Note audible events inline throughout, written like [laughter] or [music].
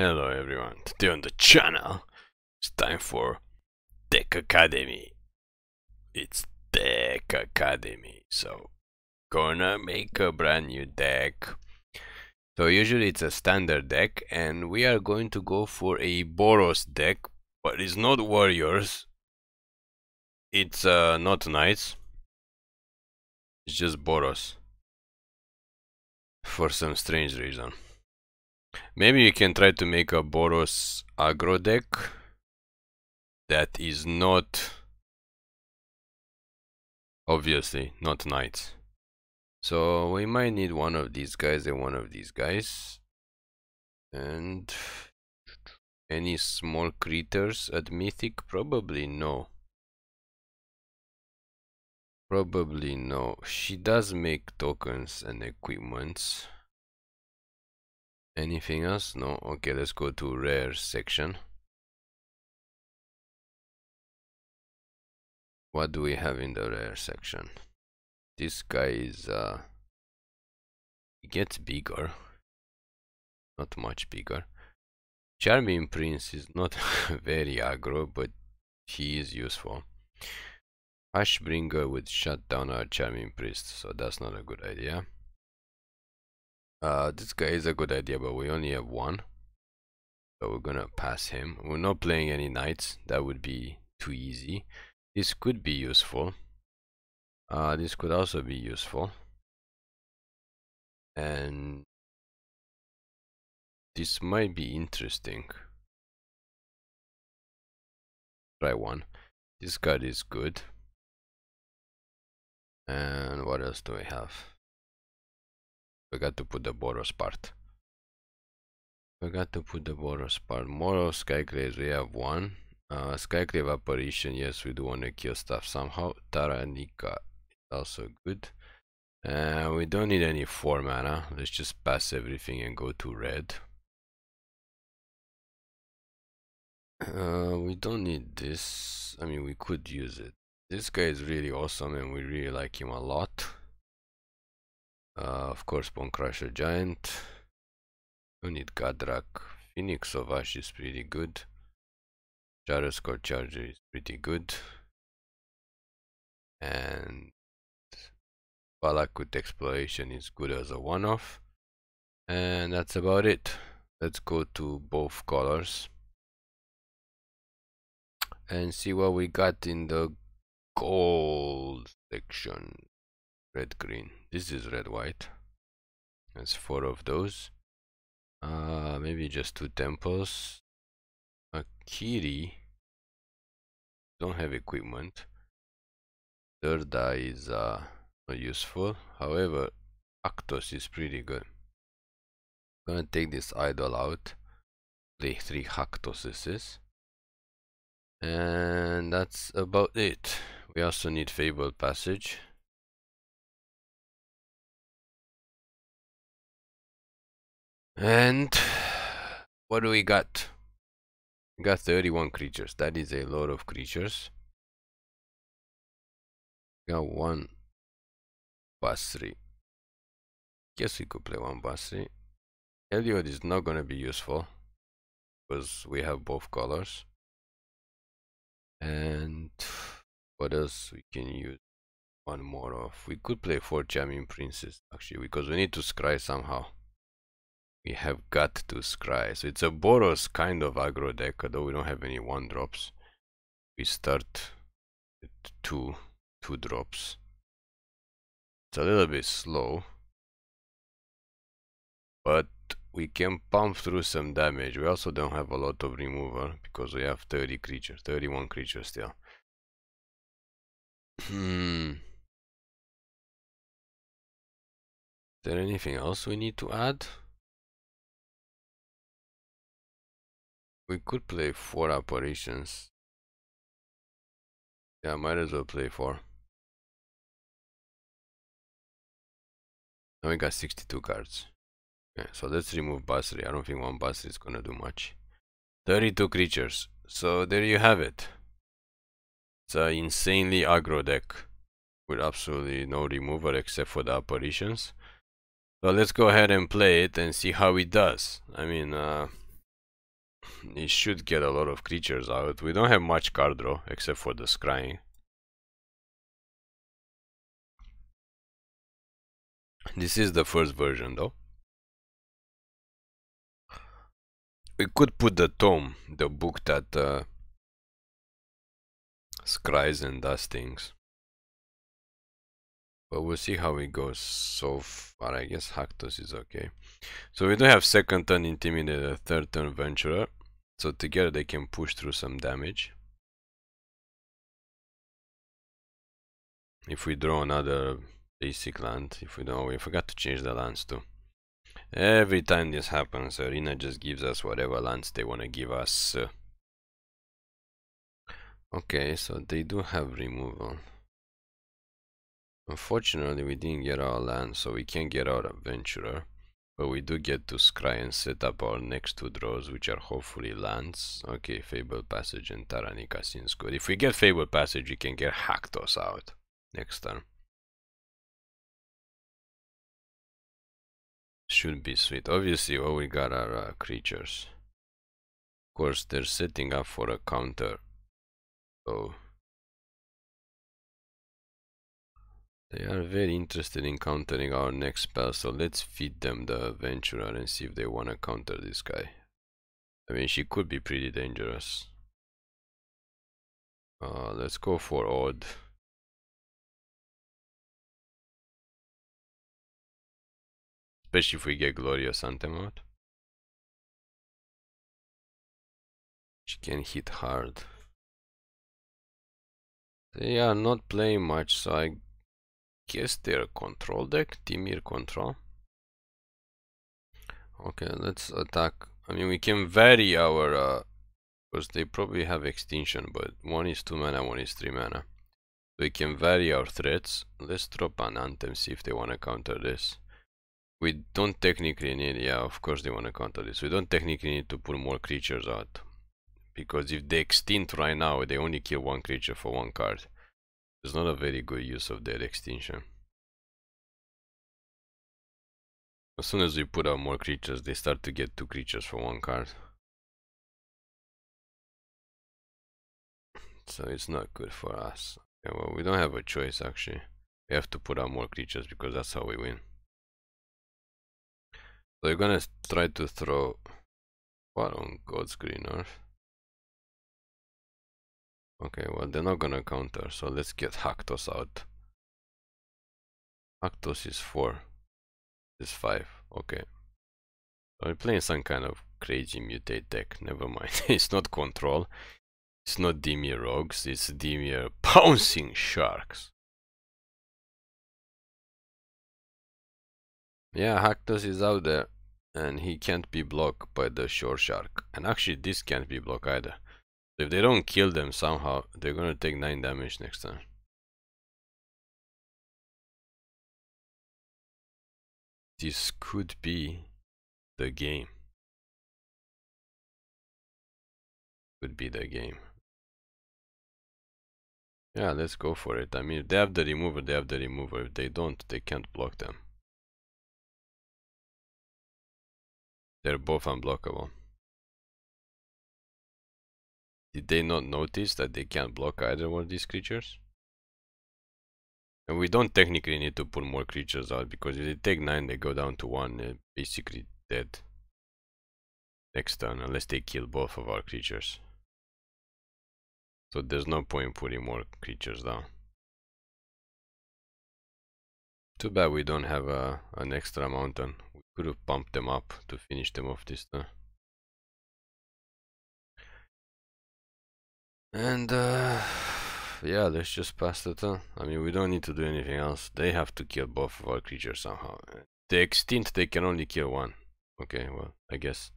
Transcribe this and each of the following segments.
Hello everyone, today on the channel it's time for Tech Academy. It's Tech Academy, so gonna make a brand new deck. So usually it's a standard deck and we are going to go for a Boros deck, but it's not Warriors, it's uh, not Knights, it's just Boros for some strange reason. Maybe you can try to make a Boros aggro deck that is not obviously not knights. So we might need one of these guys and one of these guys. And any small creatures at mythic? Probably no. Probably no. She does make tokens and equipments. Anything else? No? Okay, let's go to rare section. What do we have in the rare section? This guy is... Uh, he gets bigger. Not much bigger. Charming Prince is not [laughs] very aggro, but he is useful. Ashbringer would shut down our Charming Priest, so that's not a good idea. Uh, this guy is a good idea, but we only have one. So we're gonna pass him. We're not playing any knights. That would be too easy. This could be useful. Uh, this could also be useful. And this might be interesting. Try one. This card is good. And what else do I have? Forgot to put the Boros part. Forgot to put the Boros part. of Skyclaves, we have one. Uh, Skyclave Apparition, yes, we do want to kill stuff somehow. Taranika is also good. Uh, we don't need any 4 mana. Let's just pass everything and go to red. Uh, we don't need this. I mean, we could use it. This guy is really awesome and we really like him a lot. Uh, of course, Bone Crusher Giant. We need Godrak. Phoenix of Ash is pretty good. Gyroscope Charger is pretty good. And Balakut Exploration is good as a one-off. And that's about it. Let's go to both colors. And see what we got in the gold section. Red, green this is red white that's four of those uh maybe just two temples akiri don't have equipment third eye is uh not useful however actos is pretty good I'm gonna take this idol out the three hactoses and that's about it we also need fabled passage And what do we got? We got 31 creatures. That is a lot of creatures. got one three. Guess we could play one three. Elliot is not gonna be useful because we have both colors. And what else we can use? One more of. We could play four jamming princes actually because we need to scry somehow. We have got to scry. So it's a Boros kind of aggro deck, although we don't have any one drops. We start with two, two drops. It's a little bit slow. But we can pump through some damage. We also don't have a lot of removal because we have 30 creatures, 31 creatures still. Hmm. Is there anything else we need to add? We could play four apparitions. Yeah, might as well play four. Now we got 62 cards. so let's remove Basri. I don't think one Basri is gonna do much. 32 creatures. So there you have it. It's an insanely aggro deck with absolutely no removal except for the apparitions. So let's go ahead and play it and see how it does. I mean, uh, it should get a lot of creatures out. We don't have much card draw, except for the scrying. This is the first version though. We could put the tome, the book that uh, scries and does things. But we'll see how it goes so far. I guess Hactus is okay. So we do have second turn Intimidator, third turn Venturer. So together they can push through some damage. If we draw another basic land, if we don't, we forgot to change the lands too. Every time this happens, Arena just gives us whatever lands they want to give us. Uh. Okay, so they do have removal. Unfortunately, we didn't get our land, so we can't get our Adventurer. But we do get to scry and set up our next two draws, which are hopefully lands. Okay, Fable Passage and Taranika seems good. If we get Fable Passage, we can get Hactos out next turn. Should be sweet. Obviously, all we got are uh, creatures. Of course, they're setting up for a counter. So... They are very interested in countering our next spell, so let's feed them the Adventurer and see if they want to counter this guy. I mean, she could be pretty dangerous. Uh, let's go for Odd. Especially if we get Glorious out. She can hit hard. They are not playing much, so I their control deck, Timir control. Okay, let's attack. I mean, we can vary our, uh, because they probably have extinction, but one is 2 mana, one is 3 mana. We can vary our threats. Let's drop an Anthem, see if they want to counter this. We don't technically need, yeah, of course they want to counter this. We don't technically need to pull more creatures out. Because if they extinct right now, they only kill one creature for one card. It's not a very good use of that extinction. As soon as we put out more creatures, they start to get two creatures for one card. [sighs] So it's not good for us. Yeah, well, we don't have a choice actually. We have to put out more creatures because that's how we win. So you're gonna try to throw... What on God's green earth? Okay, well, they're not gonna counter, so let's get Hactos out. Hactos is 4. This is 5. Okay. We're playing some kind of crazy mutate deck. Never mind. [laughs] it's not control. It's not Demir Rogues. It's Demir Pouncing [laughs] Sharks. Yeah, Hactos is out there. And he can't be blocked by the Shore Shark. And actually, this can't be blocked either if they don't kill them somehow, they're gonna take 9 damage next time. This could be the game. Could be the game. Yeah, let's go for it. I mean, if they have the remover, they have the remover. If they don't, they can't block them. They're both unblockable. Did they not notice that they can't block either one of these creatures? And we don't technically need to put more creatures out because if they take 9 they go down to 1 basically dead next turn unless they kill both of our creatures. So there's no point putting more creatures down. Too bad we don't have a, uh, an extra mountain. We could have pumped them up to finish them off this turn. And, uh, yeah, let's just pass the turn. I mean, we don't need to do anything else. They have to kill both of our creatures somehow. The extinct, they can only kill one. Okay, well, I guess.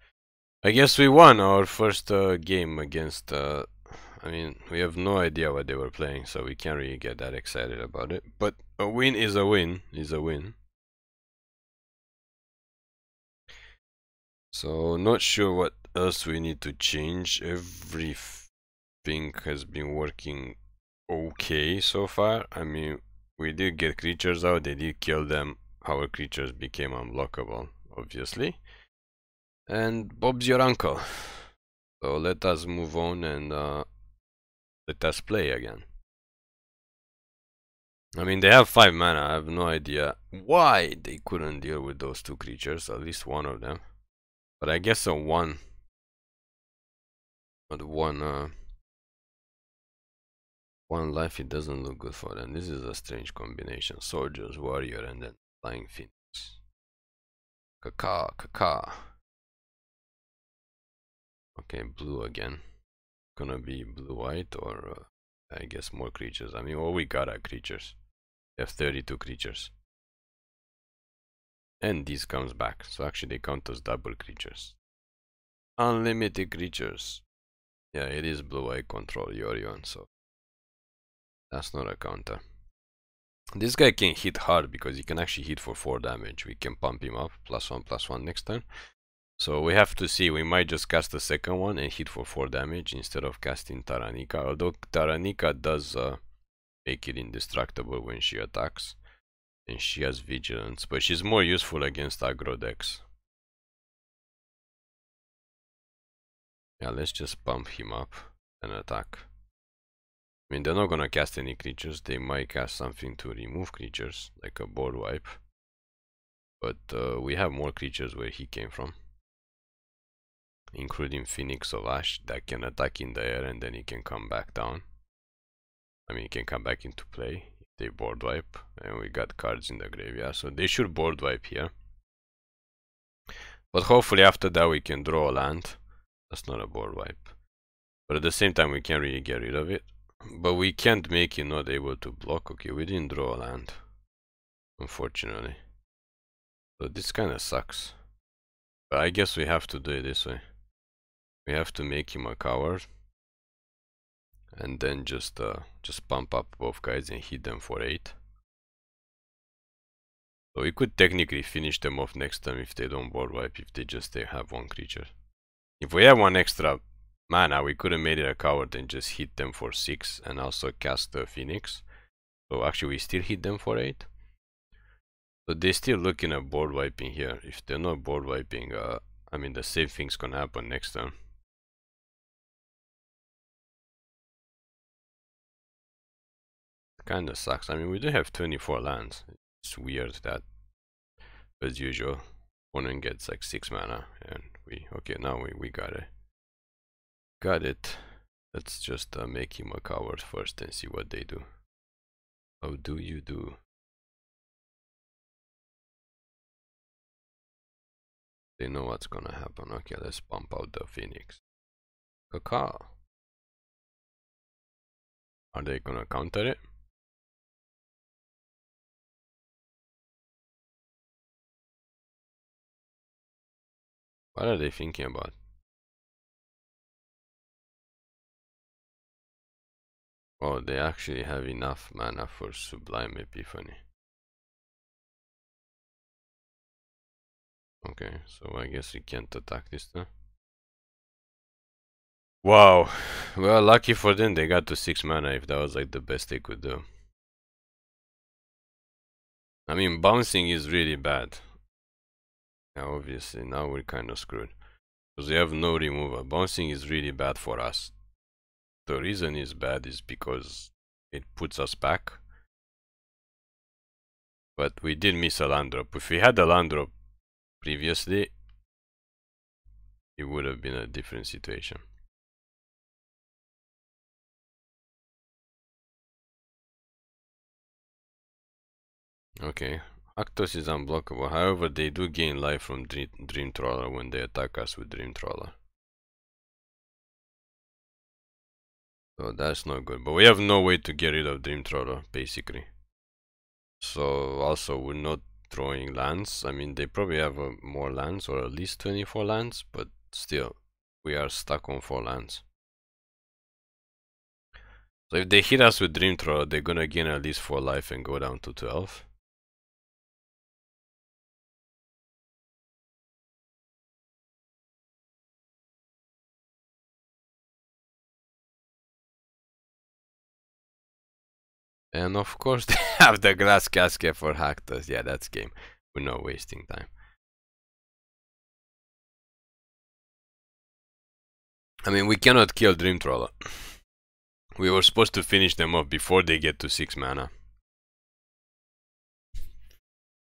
I guess we won our first uh, game against... Uh, I mean, we have no idea what they were playing, so we can't really get that excited about it. But a win is a win, is a win. So, not sure what else we need to change. Every Thing has been working okay so far. I mean, we did get creatures out, they did kill them. Our creatures became unblockable, obviously. And Bob's your uncle. So let us move on and uh, let us play again. I mean, they have 5 mana, I have no idea why they couldn't deal with those two creatures, at least one of them. But I guess a 1... But 1... Uh, one life, it doesn't look good for them. This is a strange combination. Soldiers, warrior, and then flying phoenix. Kaka, kaka. Okay, blue again. Gonna be blue-white or uh, I guess more creatures. I mean, all we got are creatures. We have 32 creatures. And this comes back. So actually they count as double creatures. Unlimited creatures. Yeah, it is blue eye control Yorion, so that's not a counter. This guy can hit hard because he can actually hit for 4 damage. We can pump him up, plus 1, plus 1 next turn. So we have to see, we might just cast the second one and hit for 4 damage instead of casting Taranika. Although Taranika does uh, make it indestructible when she attacks. And she has vigilance, but she's more useful against aggro decks. Yeah, let's just pump him up and attack. I mean, they're not gonna cast any creatures. They might cast something to remove creatures, like a board wipe. But uh, we have more creatures where he came from. Including Phoenix of Ash that can attack in the air and then he can come back down. I mean, he can come back into play. They board wipe and we got cards in the graveyard. So they should board wipe here. But hopefully after that we can draw a land. That's not a board wipe. But at the same time we can't really get rid of it. But we can't make you not able to block. Okay, we didn't draw a land. Unfortunately. So this kind of sucks. But I guess we have to do it this way. We have to make him a coward. And then just uh, just pump up both guys and hit them for 8. So we could technically finish them off next time if they don't board wipe, if they just they have one creature. If we have one extra mana. We could have made it a coward and just hit them for 6 and also cast the phoenix. So actually we still hit them for 8. So they're still looking at board wiping here. If they're not board wiping, uh, I mean the same thing's gonna happen next turn. Kinda sucks. I mean we do have 24 lands. It's weird that, as usual, opponent gets like 6 mana and we, okay now we, we got it. Got it. Let's just uh, make him a coward first and see what they do. How do you do? They know what's gonna happen. Okay, let's pump out the Phoenix. Kaka! Are they gonna counter it? What are they thinking about? Oh, they actually have enough mana for Sublime Epiphany. Okay, so I guess we can't attack this now. Wow, [laughs] well lucky for them they got to 6 mana if that was like the best they could do. I mean bouncing is really bad. Now obviously now we're kind of screwed. Because they have no removal. Bouncing is really bad for us the reason is bad is because it puts us back. But we did miss a land drop. If we had a land drop previously, it would have been a different situation. Okay, Actos is unblockable, however they do gain life from Dream, Dream Trawler when they attack us with Dream Trawler. So that's not good. But we have no way to get rid of Dream basically. So also we're not drawing lands. I mean, they probably have uh, more lands or at least 24 lands, but still, we are stuck on 4 lands. So if they hit us with Dream they're gonna gain at least 4 life and go down to 12. And of course [laughs] they have the glass casket for Hactus. Yeah, that's game. We're not wasting time. I mean, we cannot kill Dream Troller. We were supposed to finish them off before they get to 6 mana.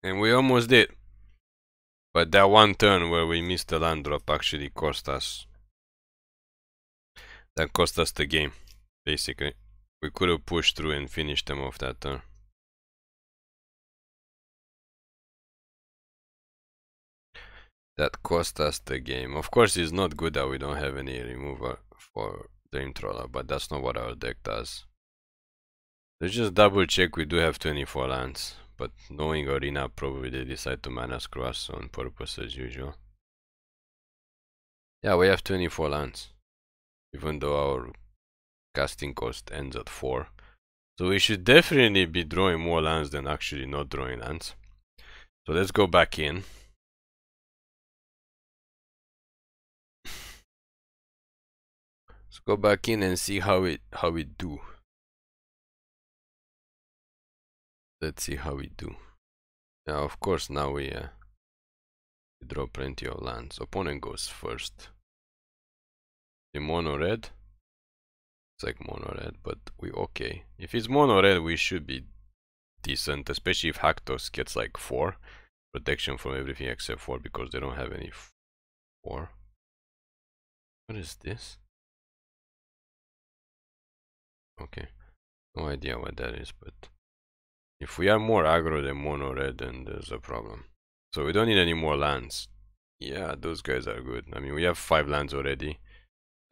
And we almost did. But that one turn where we missed the land drop actually cost us... That cost us the game, basically. We could have pushed through and finished them off that turn. That cost us the game. Of course, it's not good that we don't have any removal for Dream Troller, but that's not what our deck does. Let's just double check we do have 24 lands, but knowing Arena probably they decide to mana cross on purpose as usual. Yeah, we have 24 lands, even though our casting cost ends at 4. So we should definitely be drawing more lands than actually not drawing lands. So let's go back in. let's go back in and see how it how we do. Let's see how we do. Now, of course, now we, uh, we draw plenty of lands. Opponent goes first. The mono red. It's like mono red, but we okay. If it's mono red, we should be decent, especially if Haktos gets like 4 protection from everything except 4 because they don't have any 4. What is this? Okay, no idea what that is, but if we are more aggro than mono red, then there's a problem. So we don't need any more lands. Yeah, those guys are good. I mean, we have 5 lands already.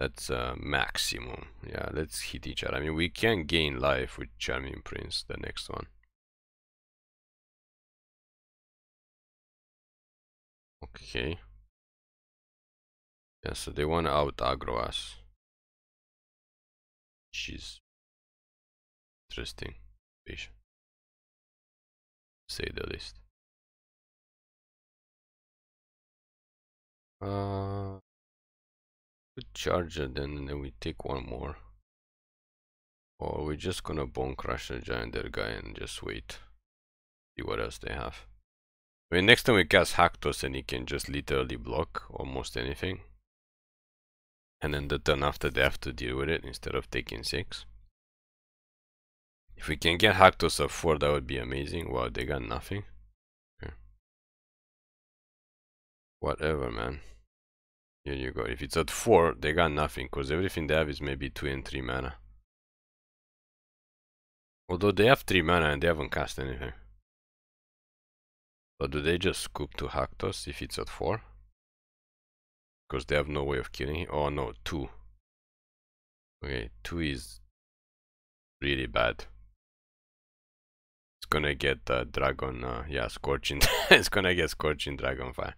That's uh, maximum. Yeah, let's hit each other. I mean, we can gain life with Charming Prince, the next one. Okay. Yeah, so they want to out aggro us. She's interesting. Fish. Say the least. Uh, we charger then, and then we take one more or we're just gonna bone crush the giant there guy and just wait see what else they have I mean next time we cast Hactos and he can just literally block almost anything and then the turn after they have to deal with it instead of taking 6 if we can get Hactos of 4 that would be amazing wow they got nothing okay. whatever man here you go. If it's at 4, they got nothing, because everything they have is maybe 2 and 3 mana. Although they have 3 mana and they haven't cast anything. But do they just scoop to Hactos if it's at 4? Because they have no way of killing him. Oh no, 2. Okay, 2 is really bad. It's gonna get uh, Dragon, uh, yeah, Scorching. [laughs] it's gonna get Scorching Dragon Fire.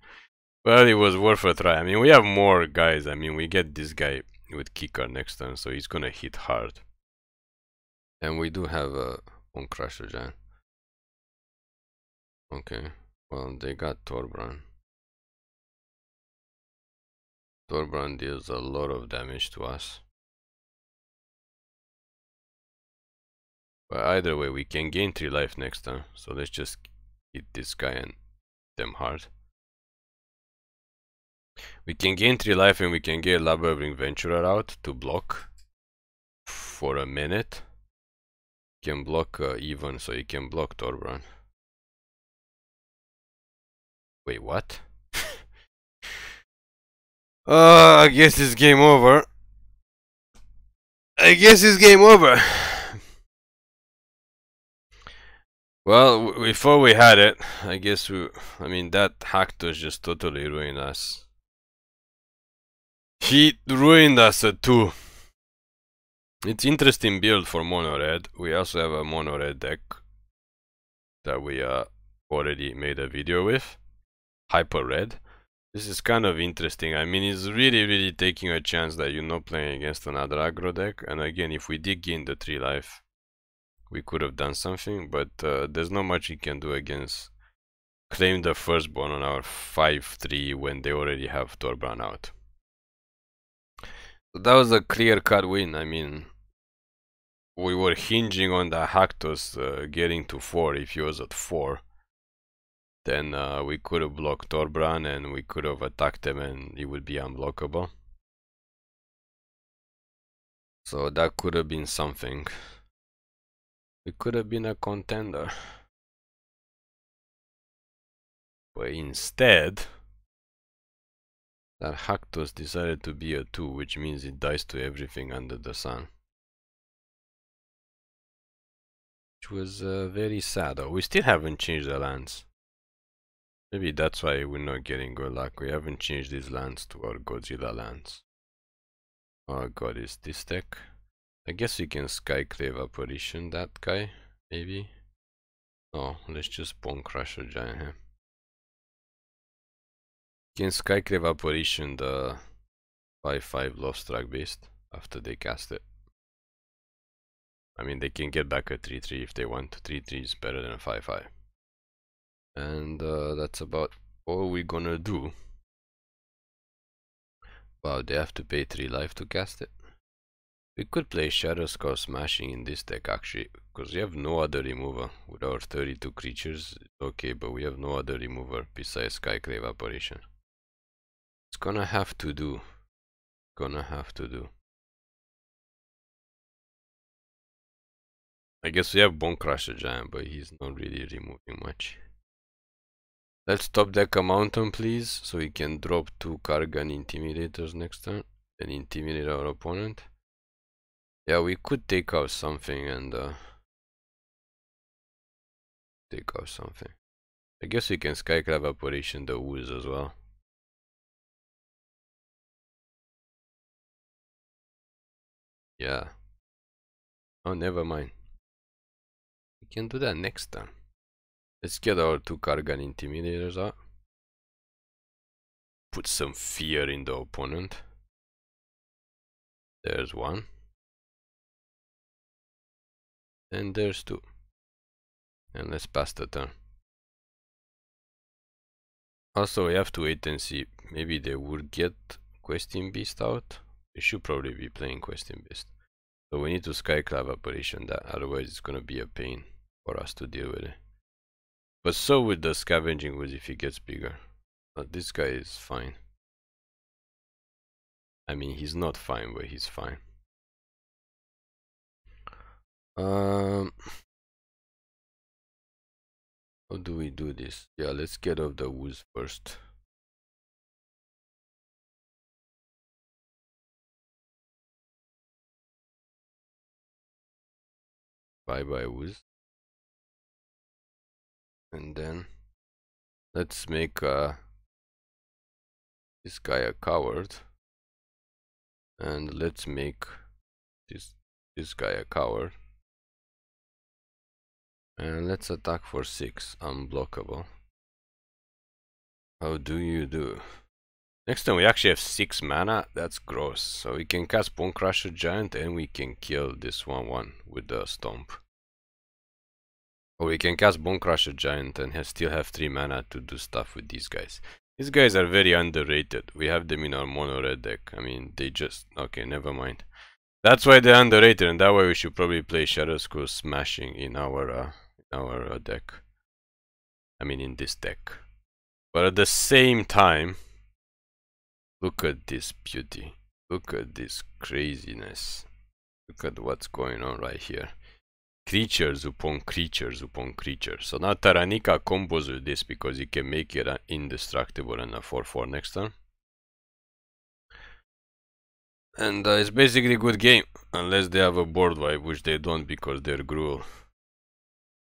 Well, it was worth a try. I mean, we have more guys. I mean, we get this guy with kicker next turn, so he's gonna hit hard. And we do have a uh, one Crusher Giant. Okay, well, they got Torbran. Torbran deals a lot of damage to us. But either way, we can gain 3 life next turn, so let's just hit this guy and them hard. We can gain 3 life and we can get Labering Venturer out to block for a minute. Can block uh, even, so you can block Torbran. Wait, what? [laughs] uh, I guess it's game over. I guess it's game over. [sighs] Well, before we had it, I guess we, I mean, that hack does just totally ruin us. He ruined us uh, too. 2. It's interesting build for mono red. We also have a mono red deck that we uh, already made a video with. Hyper red. This is kind of interesting. I mean, it's really, really taking a chance that you're not playing against another aggro deck. And again, if we did gain the 3 life, we could have done something. But uh, there's not much you can do against claim the firstborn on our 5-3 when they already have Torbran out. That was a clear-cut win, I mean... We were hinging on the Hactus uh, getting to 4 if he was at 4. Then uh, we could have blocked Torbran and we could have attacked him and he would be unblockable. So that could have been something. It could have been a contender. But instead that Haktos decided to be a 2, which means it dies to everything under the sun. Which was uh, very sad. though. we still haven't changed the lands. Maybe that's why we're not getting good luck. We haven't changed these lands to our Godzilla lands. Oh god, is this tech? I guess we can Skyclave Apparition that guy, maybe? No, let's just Bone Crusher Giant here. Can Skycrave Apparition the 5-5 Love Struck Beast after they cast it? I mean, they can get back a 3-3 if they want. 3-3 is better than a 5-5. And uh, that's about all we're gonna do. Wow, they have to pay 3 life to cast it. We could play Shadow Skull Smashing in this deck actually, because we have no other remover. With our 32 creatures, okay, but we have no other remover besides Skycrave Apparition gonna have to do. Gonna have to do. I guess we have Bone Crusher Giant, but he's not really removing much. Let's top deck a mountain, please, so we can drop two Kargan Intimidators next turn and intimidate our opponent. Yeah, we could take out something and uh, take out something. I guess we can Skyclave operation the Woods as well. Yeah. Oh, never mind. We can do that next time. Let's get our two Kargan Intimidators out. Put some fear in the opponent. There's one. And there's two. And let's pass the turn. Also, we have to wait and see. Maybe they would get Questing Beast out we should probably be playing questing best, So we need to skyclave operation that otherwise it's gonna be a pain for us to deal with it. But so with the scavenging was if it gets bigger. But this guy is fine. I mean he's not fine but he's fine. Um how do we do this? Yeah let's get off the woods first. by width and then let's make uh, this guy a coward and let's make this this guy a coward and let's attack for 6 unblockable how do you do next time we actually have 6 mana that's gross so we can cast Bone Crusher Giant and we can kill this one one with the stomp Oh, we can cast Bone Crusher Giant and have, still have 3 mana to do stuff with these guys. These guys are very underrated. We have them in our mono red deck. I mean, they just... Okay, never mind. That's why they're underrated, and that way we should probably play Shadow School Smashing in our, uh, in our uh, deck. I mean, in this deck. But at the same time, look at this beauty. Look at this craziness. Look at what's going on right here creatures upon creatures upon creatures. So now Taranika combos with this because he can make it indestructible and a 4-4 next turn. And uh, it's basically a good game, unless they have a board wipe, which they don't because they're gruel.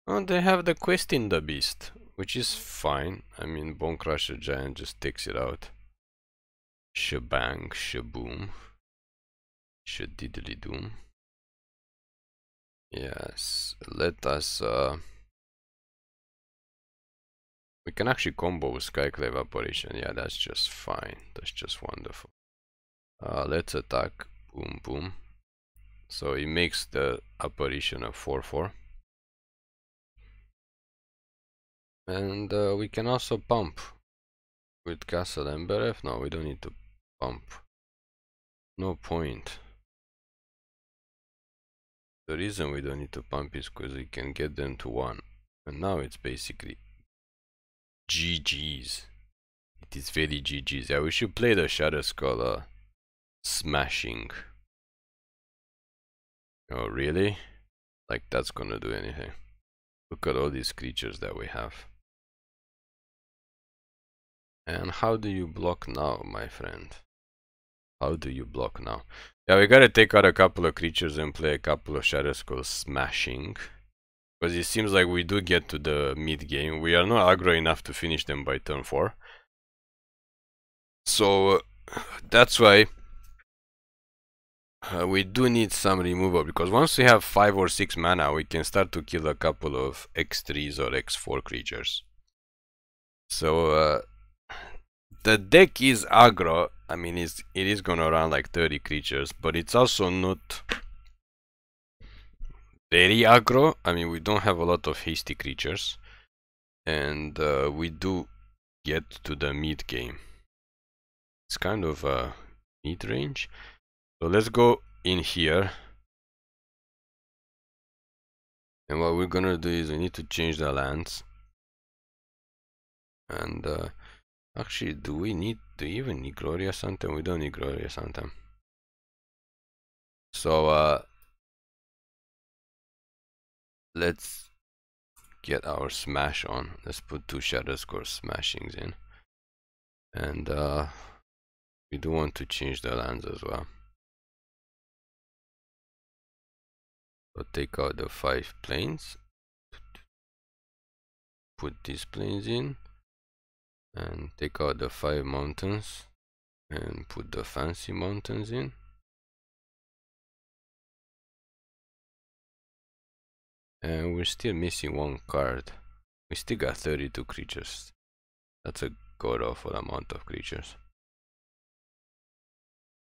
Oh, they have the quest in the beast, which is fine. I mean, Bone Crusher Giant just takes it out. Shabang, shaboom, shadiddly doom. Yes, let us... Uh, we can actually combo with Skyclave Apparition. Yeah, that's just fine. That's just wonderful. Uh, let's attack. Boom, boom. So it makes the Apparition a 4-4. And uh, we can also pump with Castle and No, we don't need to pump. No point. The reason we don't need to pump is because we can get them to 1. And now it's basically GG's. It is very GG's. Yeah, we should play the Shadow Scholar smashing. Oh, really? Like that's gonna do anything. Look at all these creatures that we have. And how do you block now, my friend? How do you block now? Yeah, we gotta take out a couple of creatures and play a couple of Shadow called smashing. Because it seems like we do get to the mid game. We are not aggro enough to finish them by turn 4. So, uh, that's why uh, we do need some removal. Because once we have 5 or 6 mana, we can start to kill a couple of X3s or X4 creatures. So, uh, the deck is aggro I mean, it's, it is gonna run like 30 creatures, but it's also not very aggro. I mean, we don't have a lot of hasty creatures. And uh, we do get to the mid game. It's kind of a uh, mid range. So let's go in here. And what we're gonna do is we need to change the lands. And uh, Actually, do we need, do we even need glorious anthem? We don't need glorious anthem. So, uh, let's get our smash on. Let's put two shadow score smashings in. And, uh, we do want to change the lands as well. So take out the five planes. Put these planes in and take out the five mountains and put the fancy mountains in and we're still missing one card we still got 32 creatures that's a god-awful amount of creatures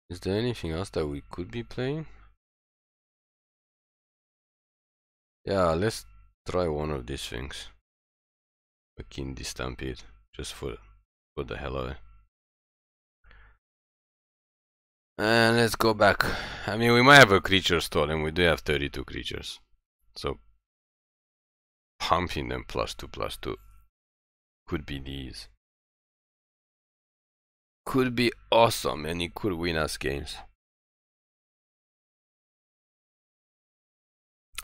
is there anything else that we could be playing yeah let's try one of these things a kindy stampede just for for the hell of it. And let's go back. I mean, we might have a creature stolen. We do have 32 creatures, so pumping them plus two plus two could be these. Could be awesome, and it could win us games.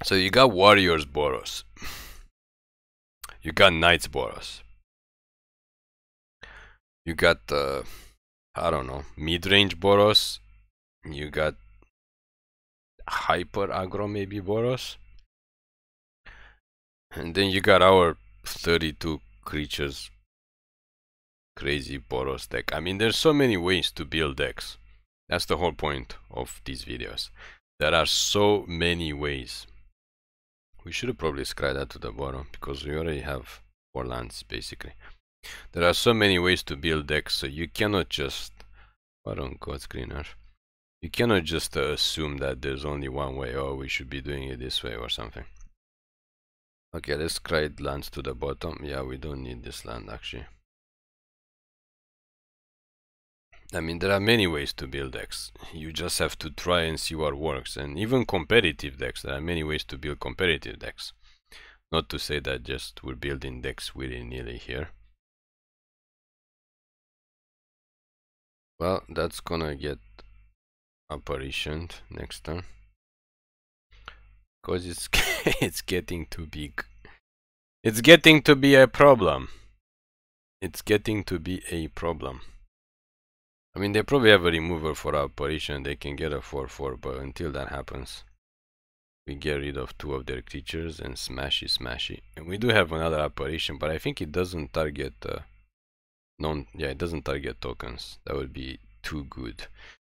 So you got Warriors Boros. [laughs] you got Knights Boros you got the I don't know mid-range Boros, you got hyper aggro maybe Boros, and then you got our 32 creatures crazy Boros deck. I mean, there's so many ways to build decks. That's the whole point of these videos. There are so many ways. We should probably scry that to the bottom because we already have four lands basically. There are so many ways to build decks, so you cannot just... What on code screener? You cannot just uh, assume that there's only one way, or oh, we should be doing it this way or something. Okay, let's create lands to the bottom. Yeah, we don't need this land actually. I mean, there are many ways to build decks. You just have to try and see what works. And even competitive decks, there are many ways to build competitive decks. Not to say that just we're building decks willy-nilly here. Well, that's gonna get apparitioned next time. Cause it's [laughs] it's getting too big. It's getting to be a problem. It's getting to be a problem. I mean, they probably have a remover for apparition. They can get a 4-4, but until that happens, we get rid of two of their creatures and smashy smashy. And we do have another apparition, but I think it doesn't target... Uh, non yeah it doesn't target tokens that would be too good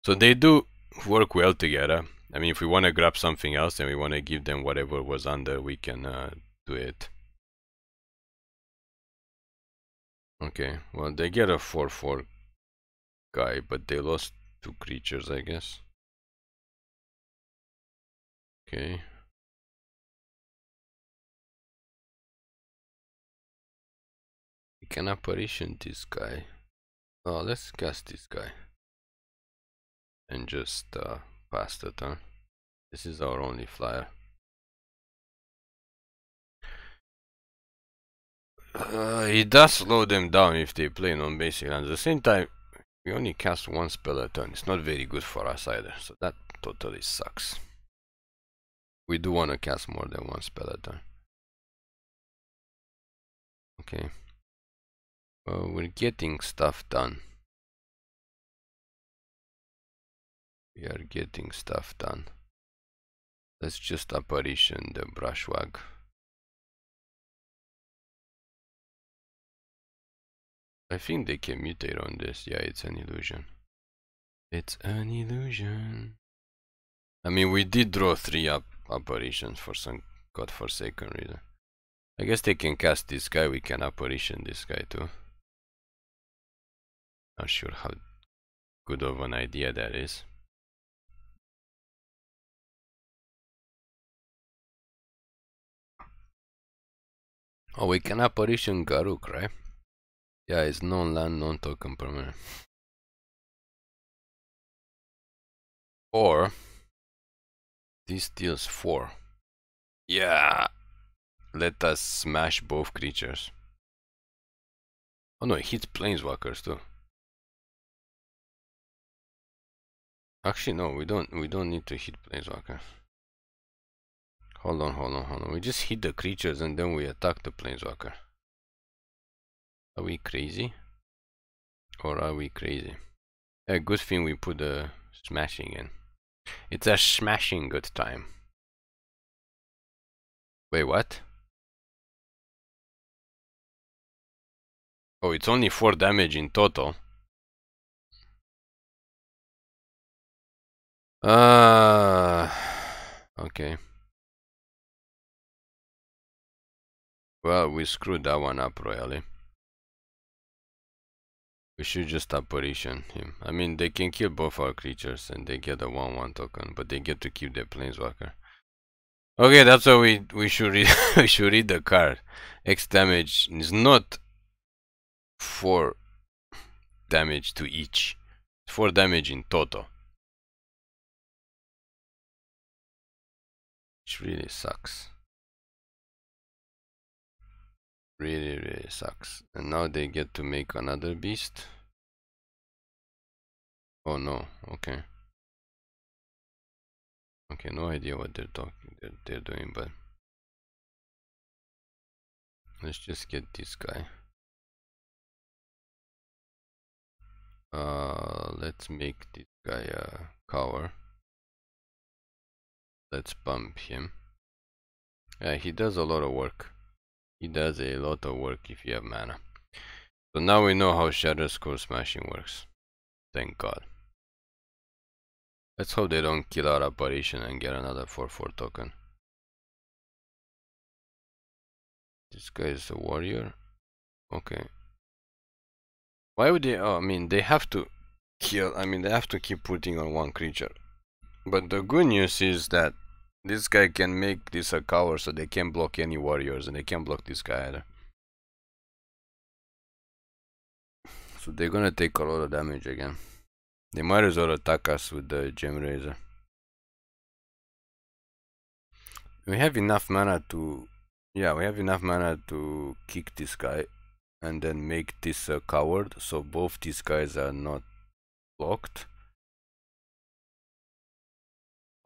so they do work well together I mean if we want to grab something else and we want to give them whatever was under we can uh, do it okay well they get a 4-4 guy but they lost two creatures I guess okay make an apparition this guy. Oh, let's cast this guy. And just uh, pass the turn. This is our only flyer. Uh, it does slow them down if they play on basic lands. At the same time, we only cast one spell a turn. It's not very good for us either, so that totally sucks. We do want to cast more than one spell a turn. Okay. Uh, we're getting stuff done. We are getting stuff done. Let's just apparition the brushwag. I think they can mutate on this. Yeah, it's an illusion. It's an illusion. I mean, we did draw three apparitions for some godforsaken reason. I guess they can cast this guy, we can apparition this guy too. Not sure how good of an idea that is. Oh, we can apparition Garuk, right? Yeah, it's non-land, non-token permanent. Or, this deals 4. Yeah! Let us smash both creatures. Oh no, it hits planeswalkers too. Actually, no, we don't. We don't need to hit planeswalker. Hold on, hold on, hold on. We just hit the creatures and then we attack the planeswalker. Are we crazy? Or are we crazy? A yeah, good thing we put the smashing in. It's a smashing good time. Wait, what? Oh, it's only 4 damage in total. Uh, okay. Well, we screwed that one up royally. We should just apparition him. I mean, they can kill both our creatures and they get a 1-1 token, but they get to keep their planeswalker. Okay, that's why we, we should read [laughs] we should read the card. X damage is not 4 damage to each. 4 damage in total. which really sucks. Really, really sucks. And now they get to make another beast. Oh no, okay. Okay, no idea what they're talking they're, they're doing, but let's just get this guy. Uh, let's make this guy a uh, cower. Let's bump him. Uh, he does a lot of work. He does a lot of work if you have mana. So now we know how Shadow Skull Smashing works. Thank God. Let's hope they don't kill our apparition and get another 4-4 token. This guy is a warrior. Okay. Why would they? Oh, I mean, they have to kill. I mean, they have to keep putting on one creature. But the good news is that this guy can make this a cover so they can't block any warriors and they can't block this guy either. So they're gonna take a lot of damage again. They might as well attack us with the gem razor. We have enough mana to... Yeah, we have enough mana to kick this guy and then make this a coward so both these guys are not blocked.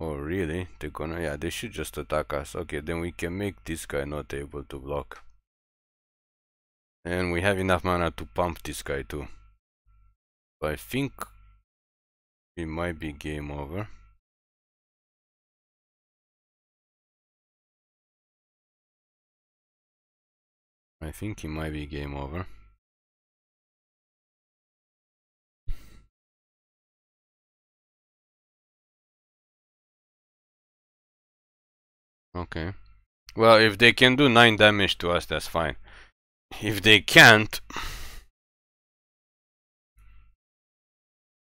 Oh, really? They're gonna... Yeah, they should just attack us. Okay, then we can make this guy not able to block. And we have enough mana to pump this guy too. I think it might be game over. I think it might be game over. Okay. Well, if they can do 9 damage to us, that's fine. If they can't...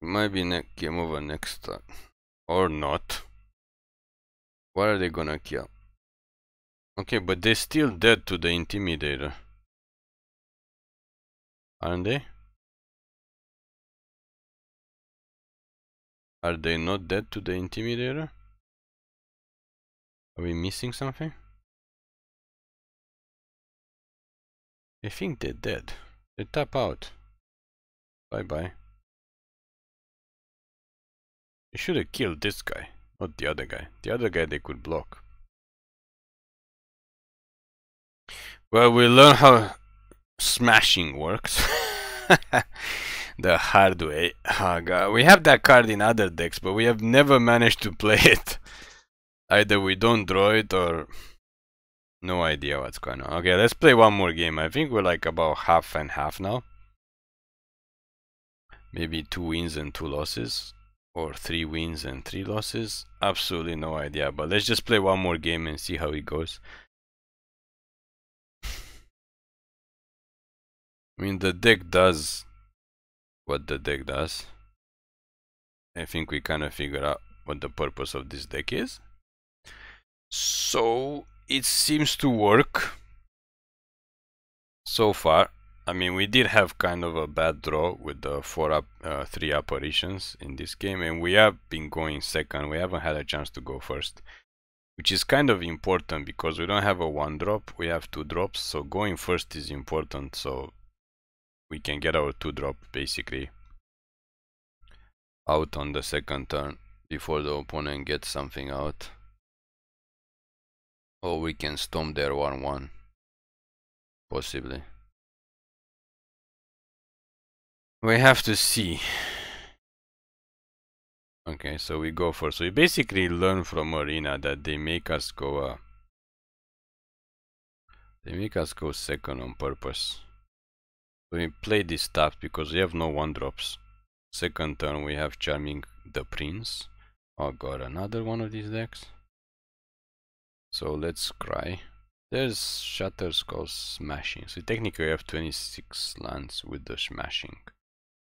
Maybe ne game over next time. Or not. What are they gonna kill? Okay, but they're still dead to the Intimidator. Aren't they? Are they not dead to the Intimidator? Are we missing something? I think they're dead. They tap out. Bye bye. They should have killed this guy, not the other guy. The other guy they could block. Well, we learn how smashing works. [laughs] the hard way. Oh, God. We have that card in other decks, but we have never managed to play [laughs] it either we don't draw it or no idea what's going on. Okay, let's play one more game. I think we're like about half and half now. Maybe two wins and two losses. Or three wins and three losses. Absolutely no idea. But let's just play one more game and see how it goes. I mean, the deck does what the deck does. I think we kind of figure out what the purpose of this deck is. So it seems to work so far. I mean, we did have kind of a bad draw with the four up, uh, three apparitions in this game, and we have been going second. We haven't had a chance to go first, which is kind of important because we don't have a one drop. We have two drops, so going first is important. So we can get our two drop basically out on the second turn before the opponent gets something out. Or oh, we can storm their 1-1. Possibly. We have to see. Okay, so we go for... So we basically learn from Marina that they make us go... Uh, they make us go second on purpose. we play this stuff because we have no one drops. Second turn we have Charming the Prince. Oh god, another one of these decks. So let's cry. There's shatters called smashing. So technically we have 26 lands with the smashing.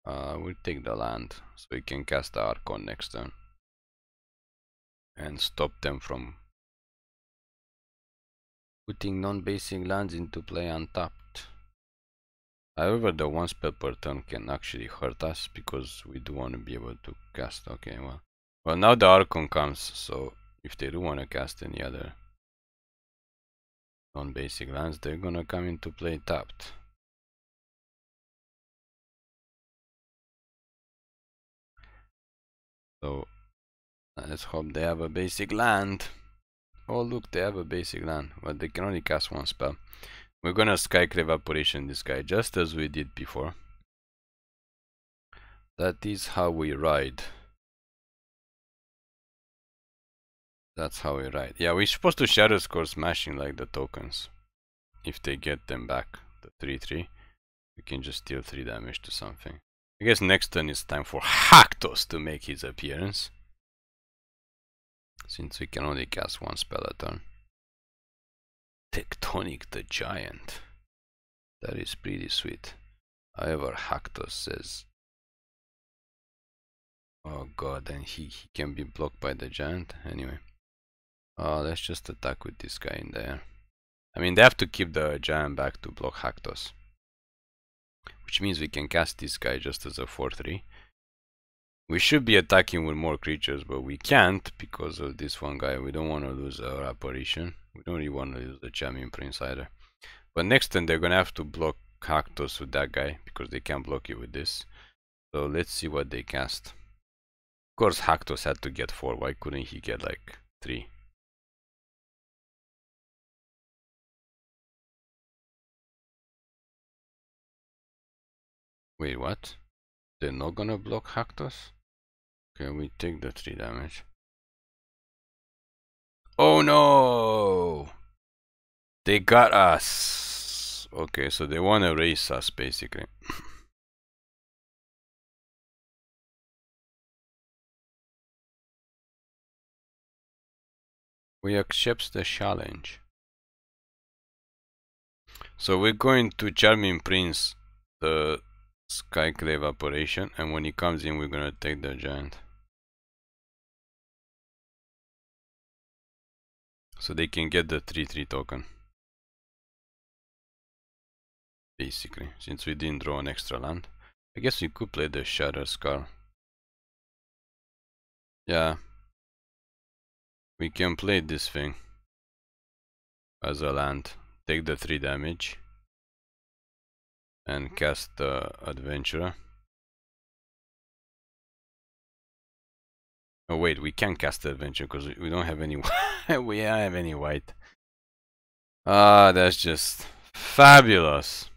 Uh, we'll take the land so we can cast the Archon next turn. And stop them from putting non basing lands into play untapped. However, the one spell per turn can actually hurt us because we do want to be able to cast. Okay, well, well now the Archon comes, so if they do want to cast any other on basic lands, they're gonna come into play tapped. So let's hope they have a basic land. Oh look, they have a basic land, but they can only cast one spell. We're gonna Skyclave Evaporation this guy, just as we did before. That is how we ride. That's how we write. Yeah, we're supposed to shadow score smashing like the tokens. If they get them back, the 3-3, we can just deal 3 damage to something. I guess next turn it's time for Hactos to make his appearance. Since we can only cast one spell a turn. Tectonic the Giant. That is pretty sweet. However, Hactos says... Oh god, and he, he can be blocked by the giant? Anyway let's oh, just attack with this guy in there. I mean, they have to keep the giant back to block Hactos. Which means we can cast this guy just as a 4-3. We should be attacking with more creatures, but we can't because of this one guy. We don't want to lose our apparition. We don't really want to lose the Champion Prince either. But next turn they're going to have to block Haktos with that guy because they can't block it with this. So let's see what they cast. Of course Haktos had to get 4, why couldn't he get like 3? Wait, what? They're not gonna block Haktos? Can we take the 3 damage. Oh no! They got us! Okay, so they wanna race us basically. [laughs] we accept the challenge. So we're going to Charming Prince, the Skyclave evaporation and when he comes in we're gonna take the giant. So they can get the 3-3 token. Basically, since we didn't draw an extra land. I guess we could play the Shatter Scar. Yeah. We can play this thing as a land. Take the 3 damage and cast the adventurer. Oh wait, we can cast the adventurer because we don't have any. [laughs] we don't have any white. Ah, that's just fabulous.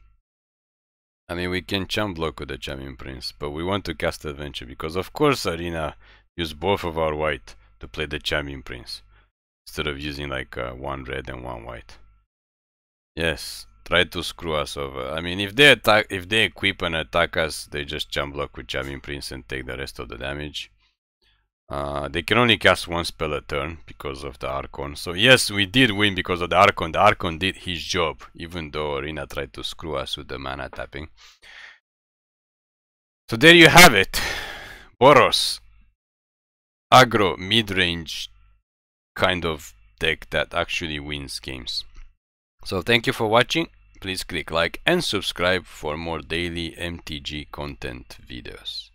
I mean, we can jump block with the Charming Prince, but we want to cast adventure because, of course, Arena used both of our white to play the Charming Prince instead of using like uh, one red and one white. Yes, try to screw us over. I mean, if they attack, if they equip and attack us, they just jump block with jamming prince and take the rest of the damage. Uh, they can only cast one spell a turn because of the Archon. So yes, we did win because of the Archon. The Archon did his job, even though Arena tried to screw us with the mana tapping. So there you have it. Boros. Aggro, mid-range kind of deck that actually wins games. So thank you for watching please click like and subscribe for more daily MTG content videos.